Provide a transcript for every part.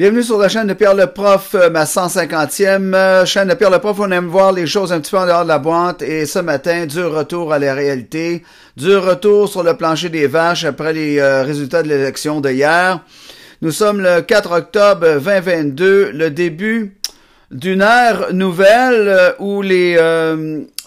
Bienvenue sur la chaîne de Pierre le Prof, euh, ma 150e euh, chaîne de Pierre le Prof. On aime voir les choses un petit peu en dehors de la boîte et ce matin, du retour à la réalité, du retour sur le plancher des vaches après les euh, résultats de l'élection d'hier, Nous sommes le 4 octobre 2022, le début d'une ère nouvelle où les,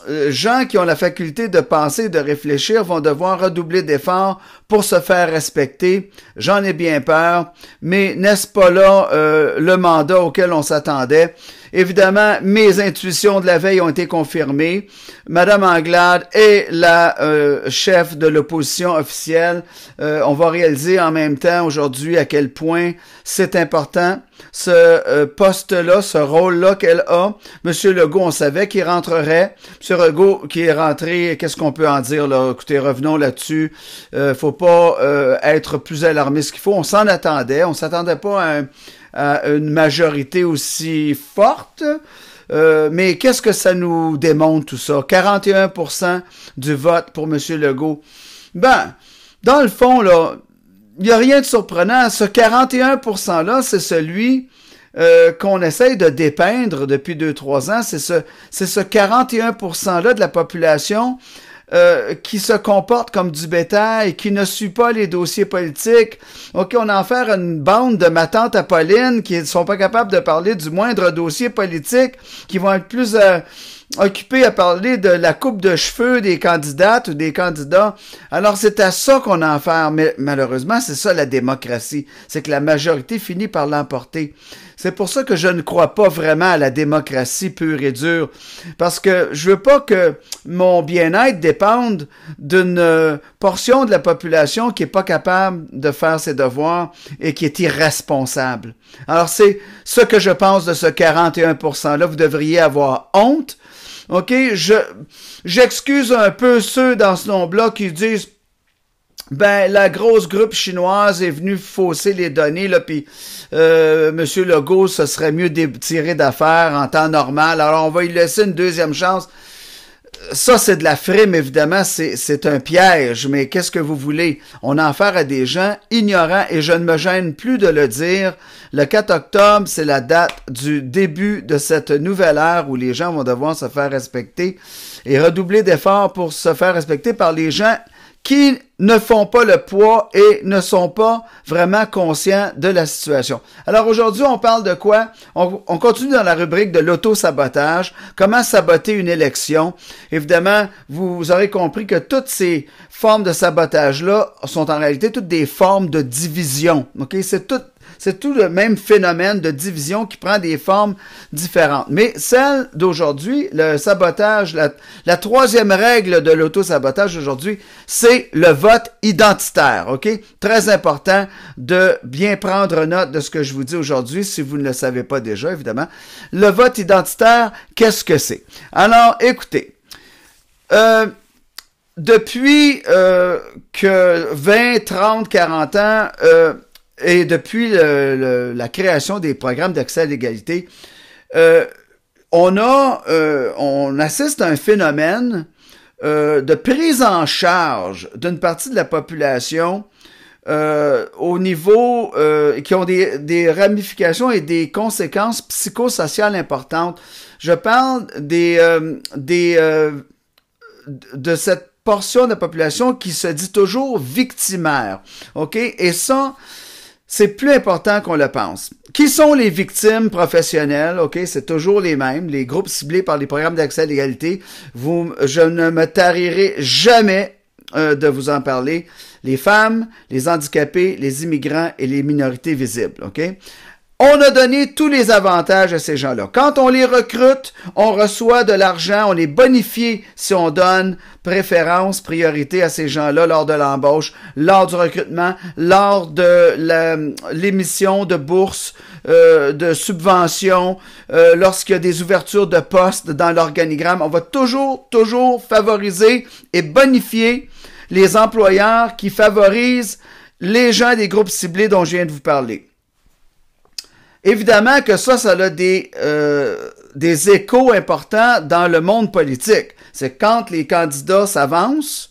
euh, gens qui ont la faculté de penser et de réfléchir vont devoir redoubler d'efforts pour se faire respecter. J'en ai bien peur, mais n'est-ce pas là euh, le mandat auquel on s'attendait? Évidemment, mes intuitions de la veille ont été confirmées. Madame Anglade est la euh, chef de l'opposition officielle. Euh, on va réaliser en même temps aujourd'hui à quel point c'est important ce euh, poste-là, ce rôle-là qu'elle a. Monsieur Legault, on savait qu'il rentrerait. Monsieur Legault qui est rentré, qu'est-ce qu'on peut en dire là Écoutez, revenons là-dessus. Euh, faut pas être plus alarmiste qu'il faut. On s'en attendait. On s'attendait pas à un une majorité aussi forte. Euh, mais qu'est-ce que ça nous démontre tout ça? 41% du vote pour M. Legault. Ben, dans le fond, là, il n'y a rien de surprenant. Ce 41%-là, c'est celui euh, qu'on essaye de dépeindre depuis 2-3 ans. C'est ce, c'est ce 41%-là de la population euh, qui se comporte comme du bétail, qui ne suit pas les dossiers politiques. OK, on en fait une bande de ma tante Apolline qui ne sont pas capables de parler du moindre dossier politique, qui vont être plus... Euh, occupé à parler de la coupe de cheveux des candidates ou des candidats. Alors c'est à ça qu'on a affaire, mais malheureusement c'est ça la démocratie, c'est que la majorité finit par l'emporter. C'est pour ça que je ne crois pas vraiment à la démocratie pure et dure, parce que je veux pas que mon bien-être dépende d'une portion de la population qui est pas capable de faire ses devoirs et qui est irresponsable. Alors c'est ce que je pense de ce 41%-là. Vous devriez avoir honte OK, je j'excuse un peu ceux dans ce nom-là qui disent ben la grosse groupe chinoise est venue fausser les données là puis euh, monsieur Legault ce serait mieux tirer d'affaires en temps normal. Alors on va lui laisser une deuxième chance ça, c'est de la frime, évidemment, c'est un piège, mais qu'est-ce que vous voulez? On a affaire à des gens ignorants et je ne me gêne plus de le dire. Le 4 octobre, c'est la date du début de cette nouvelle ère où les gens vont devoir se faire respecter et redoubler d'efforts pour se faire respecter par les gens qui ne font pas le poids et ne sont pas vraiment conscients de la situation. Alors aujourd'hui, on parle de quoi? On, continue dans la rubrique de l'auto-sabotage, comment saboter une élection. Évidemment, vous, aurez compris que toutes ces formes de sabotage-là sont en réalité toutes des formes de division. C'est tout c'est tout le même phénomène de division qui prend des formes différentes. Mais celle d'aujourd'hui, le sabotage, la, la troisième règle de l'auto-sabotage aujourd'hui, c'est le vote identitaire, OK? Très important de bien prendre note de ce que je vous dis aujourd'hui, si vous ne le savez pas déjà, évidemment. Le vote identitaire, qu'est-ce que c'est? Alors, écoutez, euh, depuis euh, que 20, 30, 40 ans, euh, et depuis la création des programmes d'accès à l'égalité, on a, on assiste à un phénomène euh, de prise en charge d'une partie de la population euh, au niveau euh, qui ont des, des, ramifications et des conséquences psychosociales importantes. Je parle des, des de cette portion de la population qui se dit toujours victimaire. OK? Et ça, c'est plus important qu'on le pense. Qui sont les victimes professionnelles? OK, c'est toujours les mêmes. Les groupes ciblés par les programmes d'accès à l'égalité. Vous, je ne me tarirai jamais euh, de vous en parler. Les femmes, les handicapés, les immigrants et les minorités visibles. OK? On a donné tous les avantages à ces gens-là. Quand on les recrute, on reçoit de l'argent, on les bonifie si on donne préférence, priorité à ces gens-là lors de l'embauche, lors du recrutement, lors de l'émission de bourse, euh, de subventions, euh, lorsqu'il y a des ouvertures de postes dans l'organigramme. On va toujours, toujours favoriser et bonifier les employeurs qui favorisent les gens des groupes ciblés dont je viens de vous parler. Évidemment que ça, ça a euh, des, échos importants dans le monde politique. C'est quand les candidats s'avancent,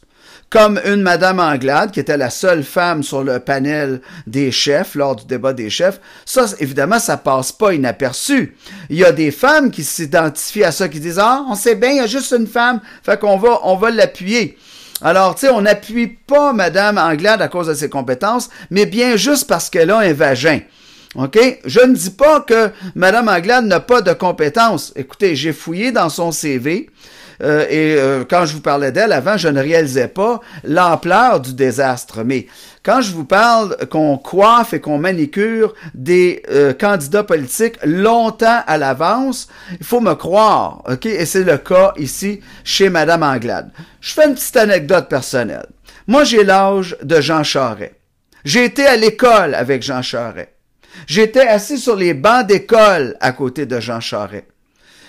comme une Madame Anglade, qui était la seule femme sur le panel des chefs lors du débat des chefs, ça, évidemment, ça passe pas inaperçu. Il y a des femmes qui s'identifient à ça, qui disent, ah, on sait bien, il y a juste une femme, fait qu'on va, on va l'appuyer. Alors, tu sais, on n'appuie pas Madame Anglade à cause de ses compétences, mais bien juste parce qu'elle a un vagin. OK? Je ne dis pas que Mme Anglade n'a pas de compétences. Écoutez, j'ai fouillé dans son CV euh, et euh, quand je vous parlais d'elle avant, je ne réalisais pas l'ampleur du désastre. Mais quand je vous parle qu'on coiffe et qu'on manicure des euh, candidats politiques longtemps à l'avance, il faut me croire. OK? Et c'est le cas ici chez Mme Anglade. Je fais une petite anecdote personnelle. Moi, j'ai l'âge de Jean Charest. J'ai été à l'école avec Jean Charest j'étais assis sur les bancs d'école à côté de Jean Charret.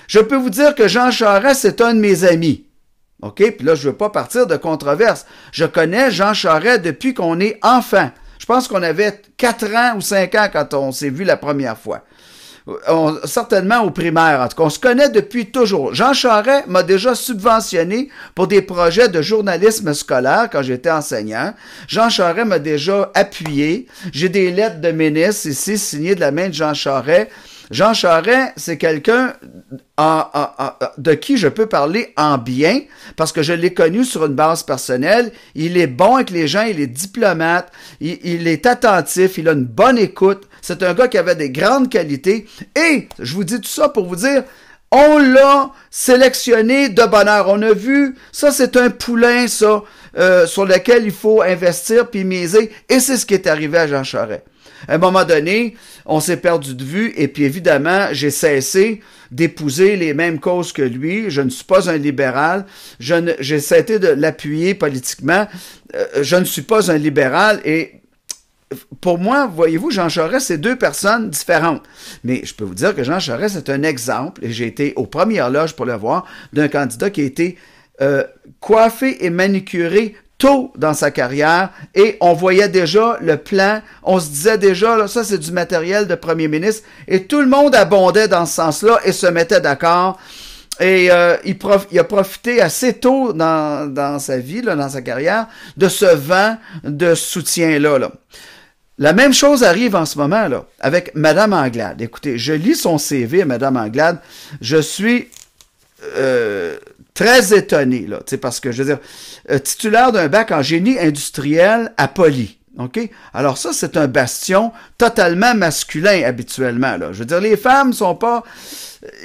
Je peux vous dire que Jean Charret, c'est un de mes amis. OK? Puis là, je ne veux pas partir de controverse. Je connais Jean Charret depuis qu'on est enfant. Je pense qu'on avait quatre ans ou cinq ans quand on s'est vu la première fois certainement au primaire, en tout cas. On se connaît depuis toujours. Jean Charest m'a déjà subventionné pour des projets de journalisme scolaire quand j'étais enseignant. Jean Charest m'a déjà appuyé. J'ai des lettres de ministre ici signées de la main de Jean Charret. Jean Charest, c'est quelqu'un de qui je peux parler en bien parce que je l'ai connu sur une base personnelle. Il est bon avec les gens, il est diplomate, il, est attentif, il a une bonne écoute. C'est un gars qui avait des grandes qualités. Et je vous dis tout ça pour vous dire, on l'a sélectionné de bonheur. On a vu, ça c'est un poulain, ça, euh, sur lequel il faut investir puis miser. Et c'est ce qui est arrivé à Jean Charest. À un moment donné, on s'est perdu de vue et puis évidemment, j'ai cessé d'épouser les mêmes causes que lui. Je ne suis pas un libéral. J'ai cessé de l'appuyer politiquement. Euh, je ne suis pas un libéral et pour moi, voyez-vous, Jean Charest, c'est deux personnes différentes. Mais je peux vous dire que Jean Charest c'est un exemple, et j'ai été aux premières loges pour le voir, d'un candidat qui a été euh, coiffé et manicuré tôt dans sa carrière et on voyait déjà le plan, on se disait déjà, là, ça c'est du matériel de premier ministre et tout le monde abondait dans ce sens-là et se mettait d'accord. Et euh, il, a profité assez tôt dans, sa vie, dans sa carrière, de ce vent de soutien-là. La même chose arrive en ce moment là avec Madame Anglade. Écoutez, je lis son CV, Madame Anglade. Je suis euh, très étonné, là, parce que, je veux dire, euh, titulaire d'un bac en génie industriel à Poly. OK? Alors ça, c'est un bastion totalement masculin habituellement. Là. Je veux dire, les femmes sont pas...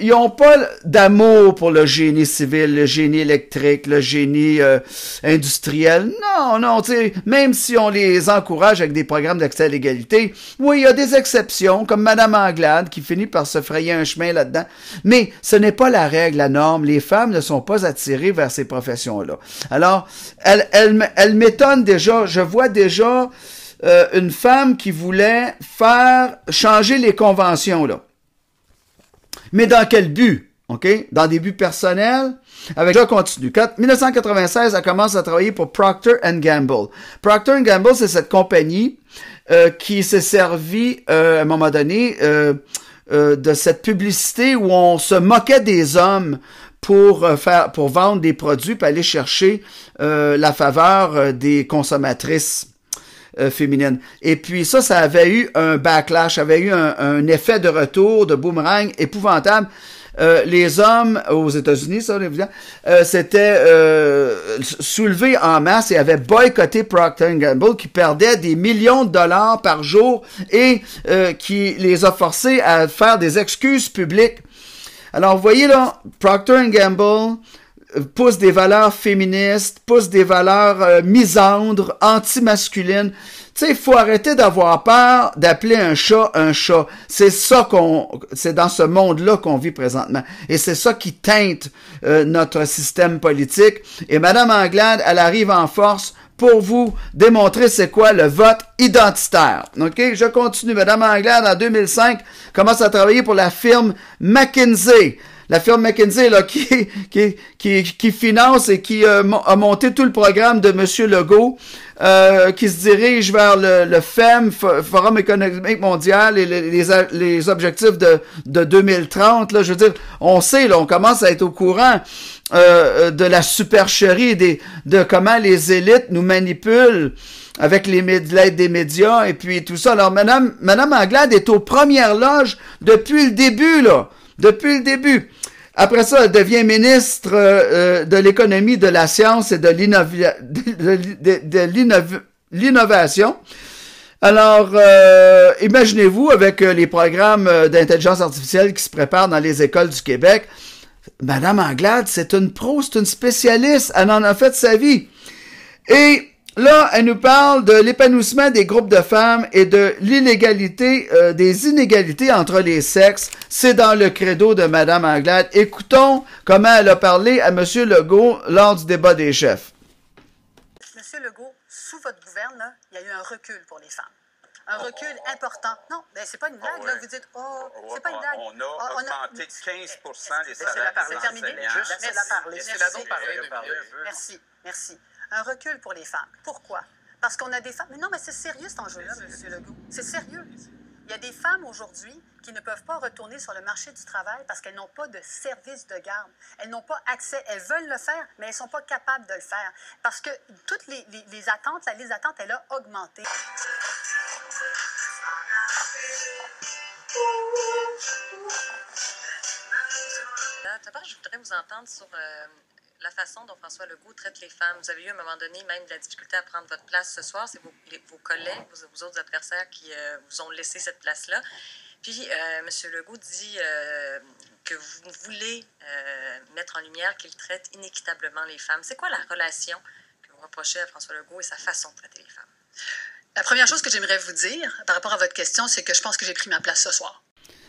Ils ont pas d'amour pour le génie civil, le génie électrique, le génie euh, industriel. Non, non, tu même si on les encourage avec des programmes d'accès à l'égalité, oui, il y a des exceptions, comme Madame Anglade, qui finit par se frayer un chemin là-dedans. Mais ce n'est pas la règle, la norme. Les femmes ne sont pas attirées vers ces professions-là. Alors, elle, elle, elle m'étonne déjà, je vois déjà euh, une femme qui voulait faire changer les conventions, là. Mais dans quel but? OK? Dans des buts personnels. Avec je continue. En 1996, elle commence à travailler pour Procter Gamble. Procter Gamble, c'est cette compagnie euh, qui s'est servie euh, à un moment donné de cette publicité où on se moquait des hommes pour faire pour vendre des produits pour aller chercher la faveur des consommatrices. Euh, et puis ça, ça avait eu un backlash, avait eu un, effet de retour, de boomerang épouvantable. Euh, les hommes aux États-Unis, ça, c'était euh, s'étaient euh, en masse et avaient boycotté Procter Gamble, qui perdait des millions de dollars par jour et qui les a forcés à faire des excuses publiques. Alors, vous voyez là, Procter Gamble euh, pousse des valeurs féministes, pousse des valeurs euh, misandres, anti-masculines. Tu sais, il faut arrêter d'avoir peur d'appeler un chat un chat. C'est ça qu'on, c'est dans ce monde-là qu'on vit présentement. Et c'est ça qui teinte euh, notre système politique. Et Madame Anglade, elle arrive en force pour vous démontrer c'est quoi le vote identitaire. OK? Je continue. Madame Anglade, en 2005, commence à travailler pour la firme McKinsey la firme McKinsey là, qui, qui, qui, finance et qui euh, a monté tout le programme de M. Legault, euh, qui se dirige vers le, le, FEM, Forum économique mondial, et les, les, objectifs de, de 2030. Là, je veux dire, on sait, là, on commence à être au courant. Euh, de la supercherie des de comment les élites nous manipulent avec les l'aide des médias et puis tout ça. Alors madame madame Anglade est aux premières loges depuis le début là, depuis le début. Après ça, elle devient ministre euh, euh, de l'économie, de la science et de l'innovation. Alors, euh, imaginez-vous avec les programmes d'intelligence artificielle qui se préparent dans les écoles du Québec. Madame Anglade, c'est une pro, c'est une spécialiste. Elle en a fait sa vie. Et Là, elle nous parle de l'épanouissement des groupes de femmes et de l'inégalité, euh, des inégalités entre les sexes. C'est dans le credo de Madame Anglade. Écoutons comment elle a parlé à M. Legault lors du débat des chefs. M. Legault, sous votre gouvernement, il y a eu un recul pour les femmes. Un ah, recul important. Non, mais ben c'est pas une blague, ah, là. Vous dites, oh, c'est pas une blague. Ah, on a augmenté de 15 les salaires. C'est terminé. Juste, Merci. la parler. Merci. Merci un recul pour les femmes. Pourquoi? Parce qu'on a des femmes. non, mais c'est sérieux cet enjeu-là, M. Legault. C'est sérieux. Il y a des femmes aujourd'hui qui ne peuvent pas retourner sur le marché du travail parce qu'elles n'ont pas de service de garde. Elles n'ont pas accès. Elles veulent le faire, mais elles ne sont pas capables de le faire. Parce que toutes les, les, les attentes, la liste d'attente, elle a augmenté. D'abord, je voudrais vous entendre sur euh, la façon dont François Legault traite les femmes. Vous avez eu à un moment donné même de la difficulté à prendre votre place ce soir. C'est vos, collègues, vos, autres adversaires qui euh, vous ont laissé cette place-là. Puis, euh, Monsieur M. Legault dit euh, que vous voulez mettre en lumière qu'il traite inéquitablement les femmes. C'est quoi la relation que vous reprochez à François Legault et sa façon de traiter les femmes? La première chose que j'aimerais vous dire par rapport à votre question, c'est que je pense que j'ai pris ma place ce soir.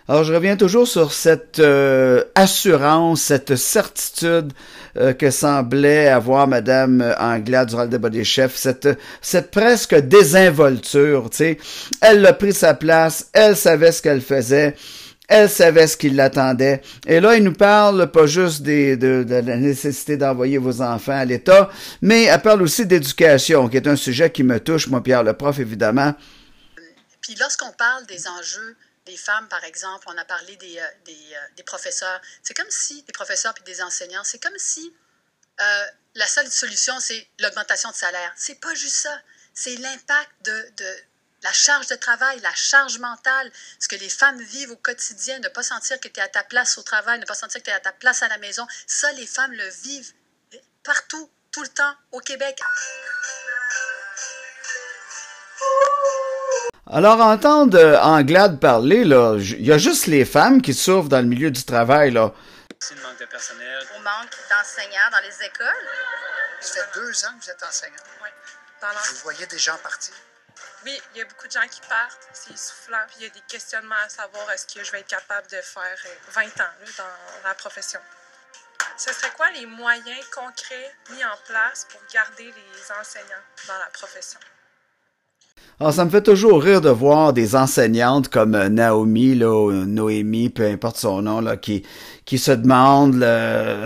Alors, je reviens toujours sur cette euh, assurance, cette certitude euh, que semblait avoir Madame Anglade du le des chefs, cette, cette presque désinvolture, tu sais. Elle a pris sa place, elle savait ce qu'elle faisait. Elle savait ce qui l'attendait. Et là, il nous parle pas juste des, de, de, la nécessité d'envoyer vos enfants à l'État, mais elle parle aussi d'éducation, qui est un sujet qui me touche, moi, Pierre le prof, évidemment. Puis lorsqu'on parle des enjeux les femmes, par exemple, on a parlé euh, euh, des, professeurs. C'est comme si, des professeurs puis des enseignants, c'est comme si euh, la seule solution, c'est l'augmentation de salaire. C'est pas juste ça. C'est l'impact de, de, la charge de travail, la charge mentale, ce que les femmes vivent au quotidien, ne pas sentir que tu es à ta place au travail, ne pas sentir que tu es à ta place à la maison. Ça, les femmes le vivent partout, tout le temps, au Québec. Alors, entendre Anglade parler, il y a juste les femmes qui souffrent dans le milieu du travail, là. C'est le manque de personnel. manque d'enseignants dans les écoles. Ça fait deux ans que vous êtes enseignant. Oui. Vous voyez des gens partir. Oui, il y a beaucoup de gens qui partent. C'est essoufflant. il y a des questionnements à savoir est-ce que je vais être capable de faire 20 ans dans la profession. Ce serait quoi les moyens concrets mis en place pour garder les enseignants dans la profession? Alors, ah, ça me fait toujours rire de voir des enseignantes comme euh, Naomi, là, Noémie, peu importe son nom, là, qui, se demandent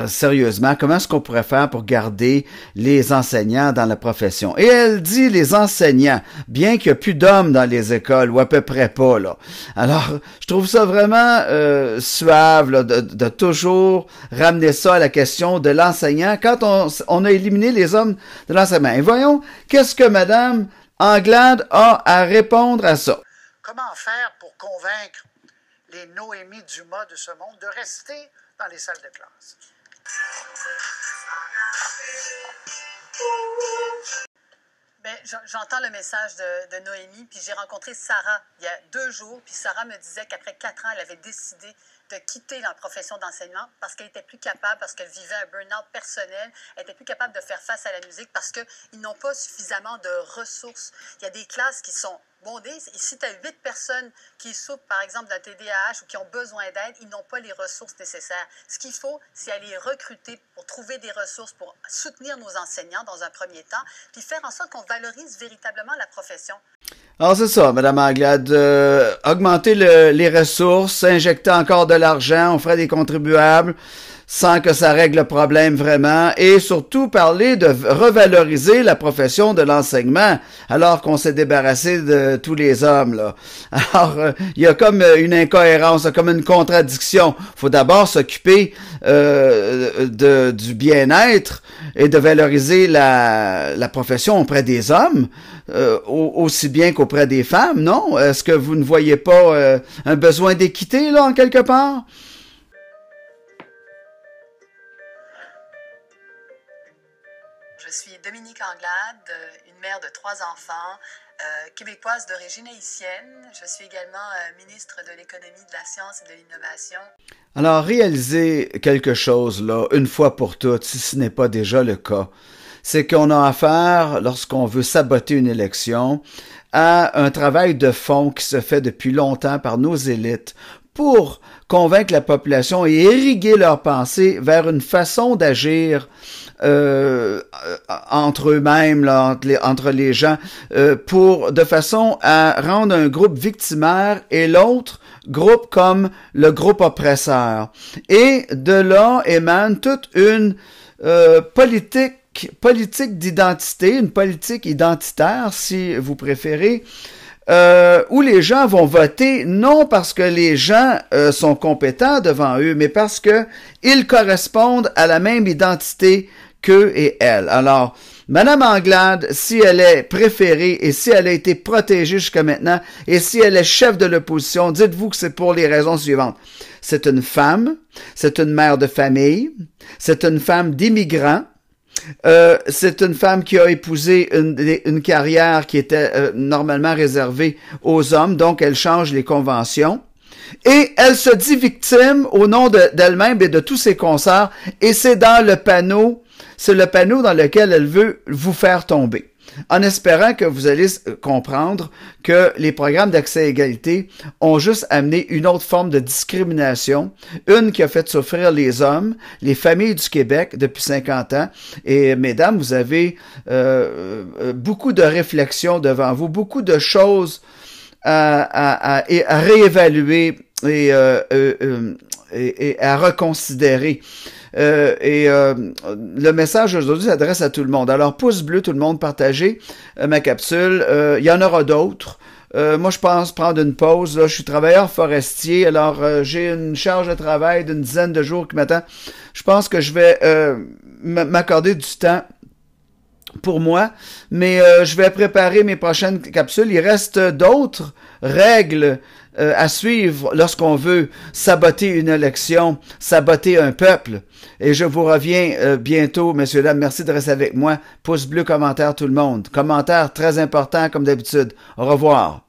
sérieusement comment est-ce qu'on pourrait faire pour garder les enseignants dans la profession. Et elle dit les enseignants, bien qu'il n'y a plus d'hommes dans les écoles, ou à peu près pas. Là. Alors, je trouve ça vraiment euh, suave de, toujours ramener ça à la question de l'enseignant quand on a éliminé les hommes de l'enseignement. Et voyons, qu'est-ce que Madame... Anglade a à répondre à ça. Comment faire pour convaincre les Noémie Dumas de ce monde de rester dans les salles de classe? Ben, j'entends le message de, de Noémie, puis j'ai rencontré Sarah il y a deux jours, puis Sarah me disait qu'après quatre ans, elle avait décidé de quitter la profession d'enseignement parce qu'elle était plus capable, parce qu'elle vivait un burn-out personnel, elle était plus capable de faire face à la musique parce qu'ils n'ont pas suffisamment de ressources. Il y a des classes qui sont bondées. Et si tu as huit personnes qui souffrent, par exemple, d'un TDAH ou qui ont besoin d'aide, ils n'ont pas les ressources nécessaires. Ce qu'il faut, c'est aller recruter pour trouver des ressources, pour soutenir nos enseignants dans un premier temps, puis faire en sorte qu'on valorise véritablement la profession. Alors c'est ça, Madame Anglade. Euh, augmenter les ressources, injecter encore de l'argent on ferait des contribuables sans que ça règle le problème vraiment et surtout parler de revaloriser la profession de l'enseignement alors qu'on s'est débarrassé de tous les hommes là. Alors euh, il y a comme euh, une incohérence, comme une contradiction. Faut d'abord s'occuper euh, de du bien-être et de valoriser la, la profession auprès des hommes aussi bien qu'auprès des femmes, non Est-ce que vous ne voyez pas un besoin d'équité là en quelque part Je suis Dominique Anglade, euh, une mère de trois enfants, euh, québécoise d'origine haïtienne. Je suis également euh, ministre de l'économie, de la science et de l'innovation. Alors, réaliser quelque chose, là, une fois pour toutes, si ce n'est pas déjà le cas, c'est qu'on a affaire, lorsqu'on veut saboter une élection, à un travail de fond qui se fait depuis longtemps par nos élites pour convaincre la population et irriguer leur pensée vers une façon d'agir euh, entre eux-mêmes, entre, entre, les, gens, euh, pour de façon à rendre un groupe victimaire et l'autre groupe comme le groupe oppresseur. Et de là émane toute une euh, politique politique d'identité, une politique identitaire si vous préférez, euh, où les gens vont voter non parce que les gens euh, sont compétents devant eux, mais parce que ils correspondent à la même identité qu'eux et elles. Alors, Madame Anglade, si elle est préférée et si elle a été protégée jusqu'à maintenant et si elle est chef de l'opposition, dites-vous que c'est pour les raisons suivantes. C'est une femme, c'est une mère de famille, c'est une femme d'immigrants, euh, c'est une femme qui a épousé une, une carrière qui était euh, normalement réservée aux hommes, donc elle change les conventions. Et elle se dit victime au nom d'elle-même et de tous ses concerts, et c'est dans le panneau, c'est le panneau dans lequel elle veut vous faire tomber en espérant que vous allez euh, comprendre que les programmes d'accès à égalité ont juste amené une autre forme de discrimination, une qui a fait souffrir les hommes, les familles du Québec depuis 50 ans. Et mesdames, vous avez euh, euh, beaucoup de réflexions devant vous, beaucoup de choses à, réévaluer et et, à reconsidérer. Euh, et euh, le message aujourd'hui s'adresse à tout le monde. Alors, pouce bleu, tout le monde, partagez euh, ma capsule. Il y en aura d'autres. moi, je pense prendre une pause. Là. Je suis travailleur forestier, alors j'ai une charge de travail d'une dizaine de jours qui m'attend. Je pense que je vais m'accorder du temps pour moi, mais euh, je vais préparer mes prochaines capsules. Il reste d'autres règles euh, à suivre lorsqu'on veut saboter une élection, saboter un peuple. Et je vous reviens euh, bientôt, messieurs, dames. Merci de rester avec moi. Pouce bleu, commentaire tout le monde. Commentaire très important comme d'habitude. Au revoir.